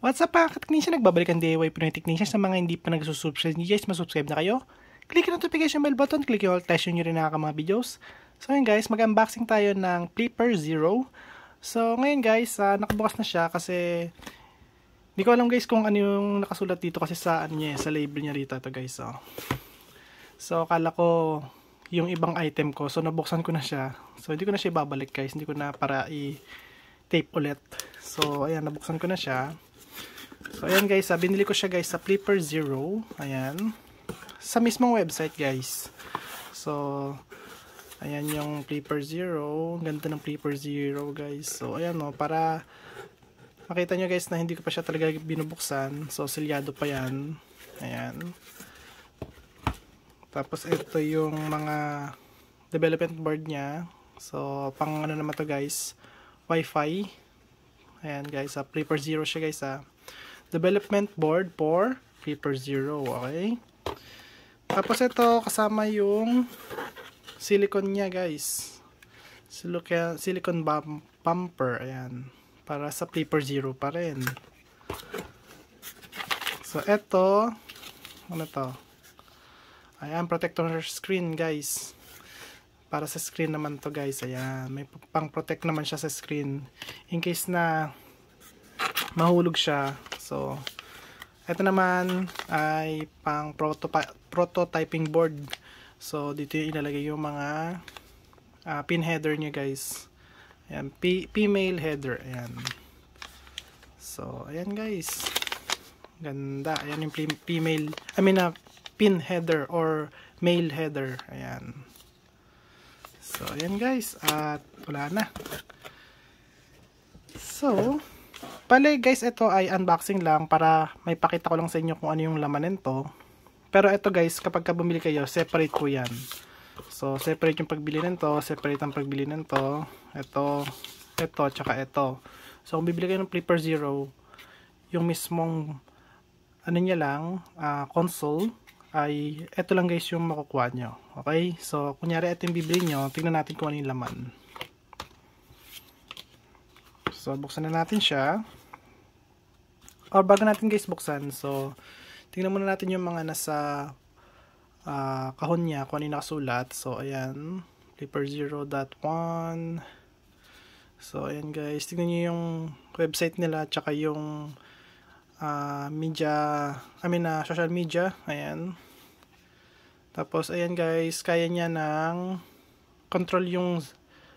What's up mga ka-technician? Nagbabalikan DIY po ng technician sa mga hindi pa nagsusubscribe nyo guys. Masubscribe na kayo. Click yung notification bell button. Click yung all tayo nyo rin nakaka mga videos. So ngayon guys, mag-unboxing tayo ng Flipper Zero. So ngayon guys, uh, nakabukas na siya kasi hindi ko alam guys kung ano yung nakasulat dito kasi sa, ano niya, eh, sa label niya rito ito guys. Oh. So, so kala ko yung ibang item ko. So, nabuksan ko na siya. So, hindi ko na siya babalik guys. Hindi ko na para i-tape ulit. So, ayan, nabuksan ko na siya. So, ayan guys, ah, binili ko siya guys sa Flipper Zero. Ayan. Sa mismong website guys. So, ayan yung Flipper Zero. Ganda ng Flipper Zero guys. So, ayan no, para makita nyo guys na hindi ko pa siya talaga binubuksan. So, silyado pa yan. Ayan. Tapos, ito yung mga development board niya. So, pang ano naman to guys, Wi-Fi. Ayan guys, ah, Flipper Zero siya guys ah. Development board for paper 0. Okay. Tapos ito kasama yung silicone niya guys. Silicone, silicone bumper. Ayan. Para sa paper 0 pa rin. So ito. Ano to? Ayan. Protector screen guys para sa screen naman to guys ayan may pang protect naman siya sa screen in case na mahulog siya. So, ito naman ay pang prototyping board. So, dito yung ilalagay yung mga uh, pin header niya guys. Ayan, female header. Ayan. So, ayan guys. Ganda. Ayan yung female, I mean, uh, pin header or male header. Ayan. So, ayan guys. At wala na. So, Bale guys, ito ay unboxing lang para may pakita ko lang sa inyo kung ano yung laman nito. Pero ito guys, kapag ka bumili kayo, separate ko yan. So, separate yung pagbili nito, separate ang pagbili nito, ito, ito, tsaka ito. So, kung bibili kayo ng Flipper Zero, yung mismong, ano niya lang, uh, console, ay ito lang guys yung makukuha nyo. Okay? So, kunyari ito yung bibili nyo, tingnan natin kung ano yung laman. So, buksan na natin siya or bago natin guys buksan, so, tingnan muna natin yung mga nasa uh, kahon niya, kung ano yung nakasulat. So, ayan, paper 0.1. So, ayan guys, tingnan nyo yung website nila, tsaka yung uh, media, I mean, uh, social media, ayan. Tapos, ayan guys, kaya niya ng control yung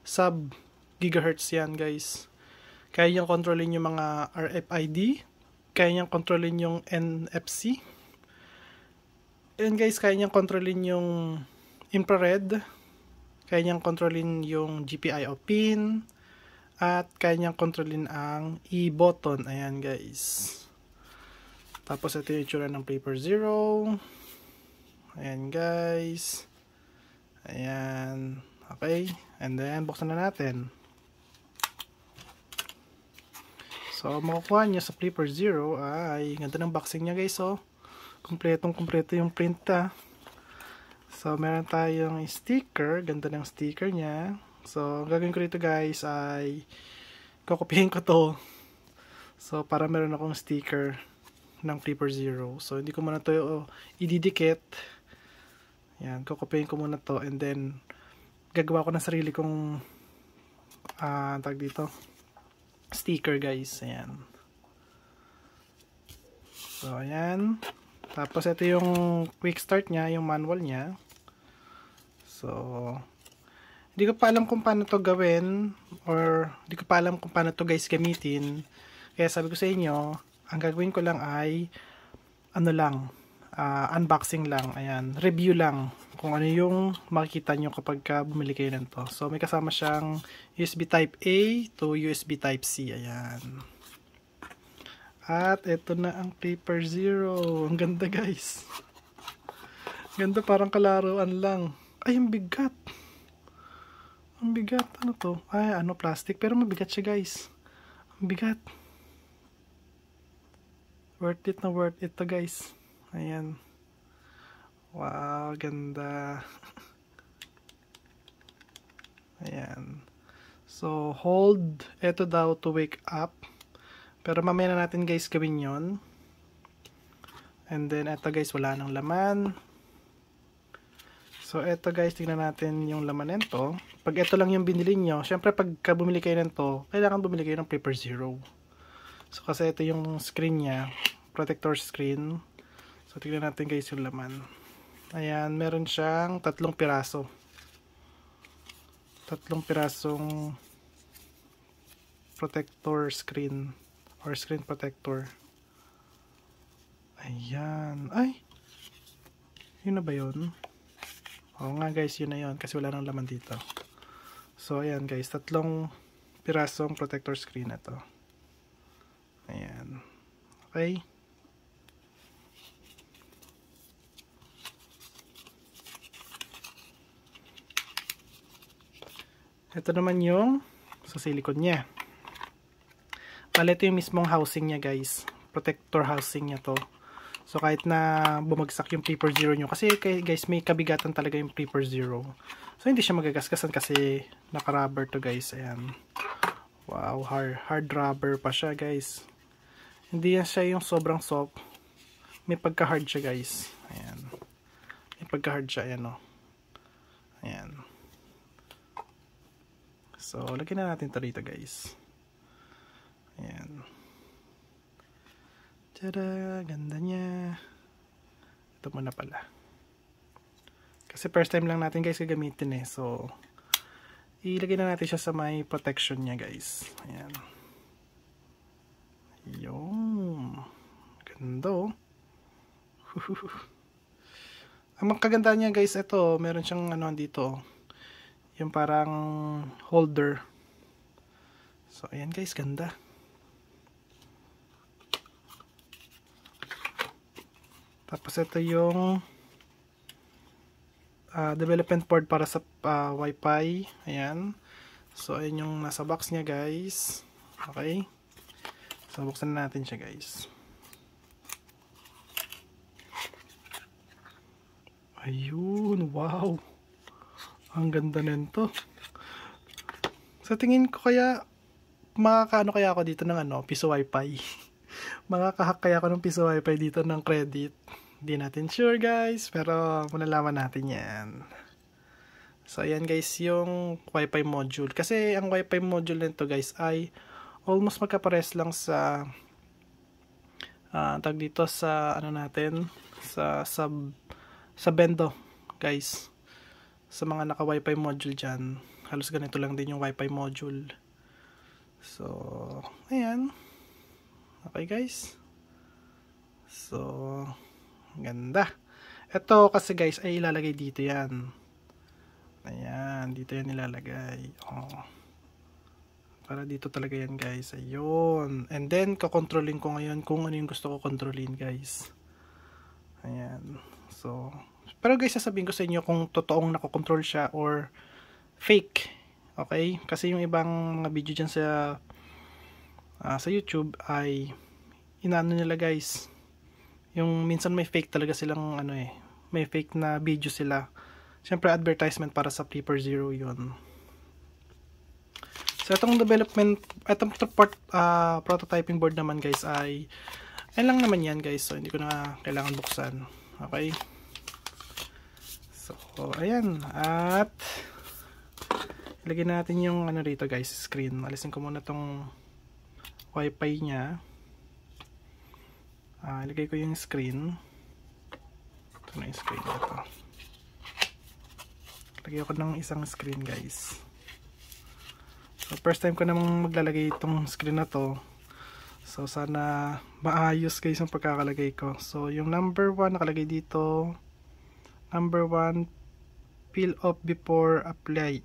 sub gigahertz yan guys. Kaya niyang controlin yung mga RFID, kaya niyang kontrolin yung NFC. And guys, kaya niyang kontrolin yung infrared. Kaya niyang kontrolin yung GPIO pin. At kaya niyang kontrolin ang e-button. Ayan guys. Tapos ito yung itsura ng paper 0. Ayan guys. Ayan. Okay. And then, buksan na natin. So, makukuha niya sa Flipper Zero ay ganda ng boxing niya guys. So, oh. kumpletong kumpleto yung print ha. Ah. So, meron tayong sticker. Ganda ng sticker niya. So, ang gagawin ko dito guys ay kukupihin ko to. So, para meron akong sticker ng Flipper Zero. So, hindi ko muna to oh, ididikit. Yan, kukupihin ko muna to and then gagawa ko ng sarili kong uh, ah, tag dito sticker guys ayan so ayan tapos ito yung quick start nya yung manual nya so hindi ko pa alam kung paano to gawin or hindi ko pa alam kung paano to guys gamitin kaya sabi ko sa inyo ang gagawin ko lang ay ano lang uh, unboxing lang ayan review lang kung ano yung makikita nyo kapag bumili kayo nito. So, may kasama siyang USB Type A to USB Type C. Ayan. At, ito na ang paper zero. Ang ganda, guys. Ganda, parang kalaruan lang. Ay, ang bigat. Ang bigat. Ano to? Ay, ano, plastic. Pero mabigat siya, guys. Ang bigat. Worth it na worth it to, guys. Ayan. Wow, ganda. Ayan. So, hold. Ito daw to wake up. Pero mamaya na natin guys gawin yon And then, ito guys, wala nang laman. So, ito guys, tingnan natin yung laman nito. Pag ito lang yung binili nyo, syempre pag bumili kayo nito, kailangan bumili kayo ng paper zero. So, kasi ito yung screen niya. Protector screen. So, tingnan natin guys yung laman. Ayan, meron siyang tatlong piraso. Tatlong pirasong protector screen or screen protector. Ayan. Ay! Yun na ba yun? Oo nga guys, yun na yun. Kasi wala nang laman dito. So, ayan guys. Tatlong pirasong protector screen ito. to. Ayan. Okay. ito naman yung sa silikon niya. Pala ito yung mismong housing niya guys. Protector housing niya to. So kahit na bumagsak yung paper zero nyo. Kasi guys may kabigatan talaga yung paper zero. So hindi siya magagasgasan kasi naka-rubber to guys. Ayan. Wow, hard, hard rubber pa siya guys. Hindi yan siya yung sobrang soft. May pagka-hard siya guys. Ayan. May pagka-hard siya. Ayan o. Oh. Ayan. So, lagyan na natin ito rito guys. Ayan. Tada! Ganda niya. Ito muna pala. Kasi first time lang natin guys gagamitin eh. So, ilagay na natin siya sa may protection niya guys. Ayan. Yung. Ganda oh. Ang magkaganda niya guys, ito, meron siyang ano dito yung parang holder so ayan guys ganda tapos ito yung uh, development board para sa uh, wifi ayan so ayan yung nasa box niya guys okay so buksan natin siya guys ayun wow ang ganda nito. Sa tingin ko kaya makakaano kaya ako dito ng ano, piso wifi. Makakahak kaya ako ng piso wifi dito ng credit. Hindi natin sure guys, pero malalaman natin yan. So ayan guys, yung wifi module. Kasi ang wifi module nito guys ay almost magkapares lang sa uh, ah, tag dito sa ano natin sa sub sa bendo guys sa mga naka wifi module dyan halos ganito lang din yung wifi module so ayan okay guys so ganda ito kasi guys ay ilalagay dito yan ayan dito yan nilalagay oh. para dito talaga yan guys ayun and then kakontrolin ko ngayon kung ano yung gusto ko kontrolin guys ayan so pero guys, sasabihin ko sa inyo kung totoong nakokontrol siya or fake. Okay? Kasi yung ibang mga video dyan sa uh, sa YouTube ay inano nila guys. Yung minsan may fake talaga silang ano eh. May fake na video sila. Siyempre advertisement para sa Paper Zero yun. So itong development, itong uh, prototyping board naman guys ay, ay lang naman yan guys. So hindi ko na kailangan buksan. Okay? So, ayan. At, ilagay natin yung ano rito guys, screen. Alisin ko muna tong wifi niya. Ah, ilagay ko yung screen. Ito na yung screen na to. Lagay ako ng isang screen guys. So, first time ko namang maglalagay itong screen na to. So, sana maayos guys ang pagkakalagay ko. So, yung number 1 nakalagay dito number one peel off before apply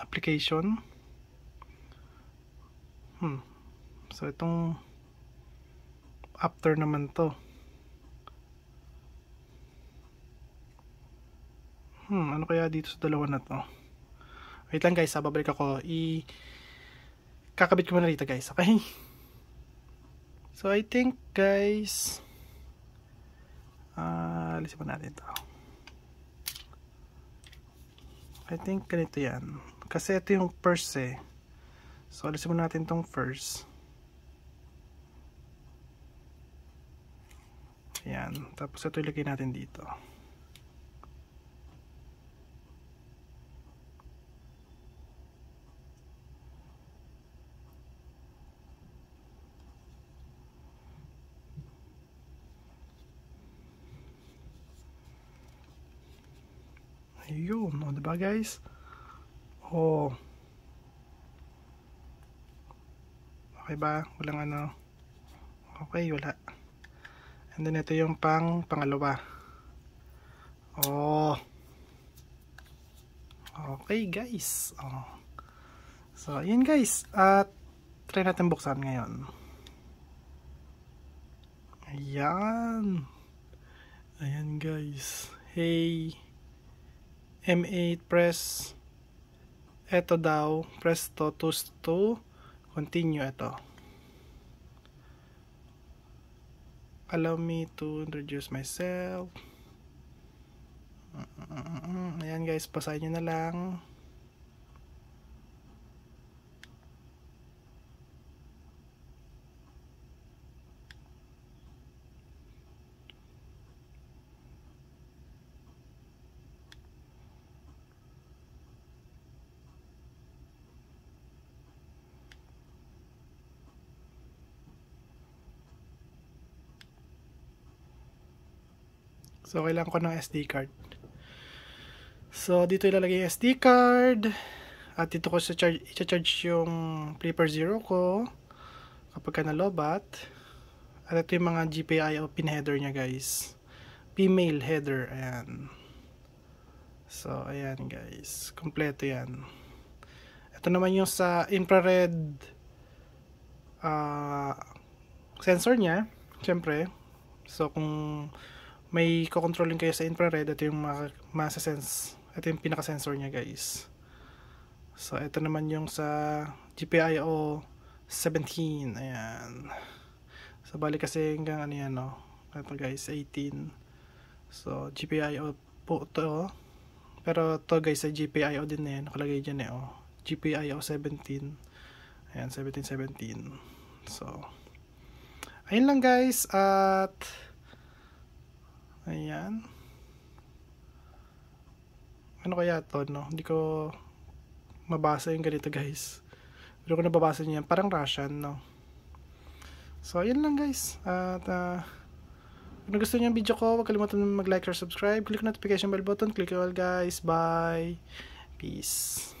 application hmm. so itong after naman to hmm ano kaya dito sa dalawa na to wait lang guys ha babalik ako i kakabit ko muna dito guys okay so I think guys ah uh, alisin mo natin to I think ganito yan. Kasi ito yung first eh. So, alisin muna natin tong first. Ayan. Tapos ito ilagay natin dito. yun, o diba guys? O, okay ba? Walang ano, okay, wala. And then ito yung pang pangalawa. Oh. Okay guys. Oh. So, yun guys. At try natin buksan ngayon. Ayan. Ayan guys. Hey. M8 press eto daw press to to, to continue ito allow me to introduce myself mm, mm, mm, ayan guys pasahin nyo na lang So, kailangan ko ng SD card. So, dito ilalagay yung SD card. At dito ko i-charge yung Flipper Zero ko kapag ka nalobat. At ito yung mga GPIO pin header niya guys. Female header. Ayan. So, ayan guys. Kompleto yan. Ito naman yung sa infrared uh, sensor niya. Siyempre. So, kung may kokontrolin kayo sa infrared ito yung masa-sense at yung pinaka-sensor niya guys so ito naman yung sa GPIO 17 ayan so bali kasi hanggang ano yan no ito guys 18 so GPIO po to oh. pero to guys sa GPIO din na yan nakalagay dyan eh oh GPIO 17 ayan 1717 so ayun lang guys at Ayan. Ano kaya to, no? Hindi ko mabasa yung ganito, guys. Pero ko nababasa niyan. Parang Russian, no? So, ayan lang, guys. At, uh, kung gusto niyo yung video ko, huwag kalimutan mag-like or subscribe. Click notification bell button. Click all, guys. Bye. Peace.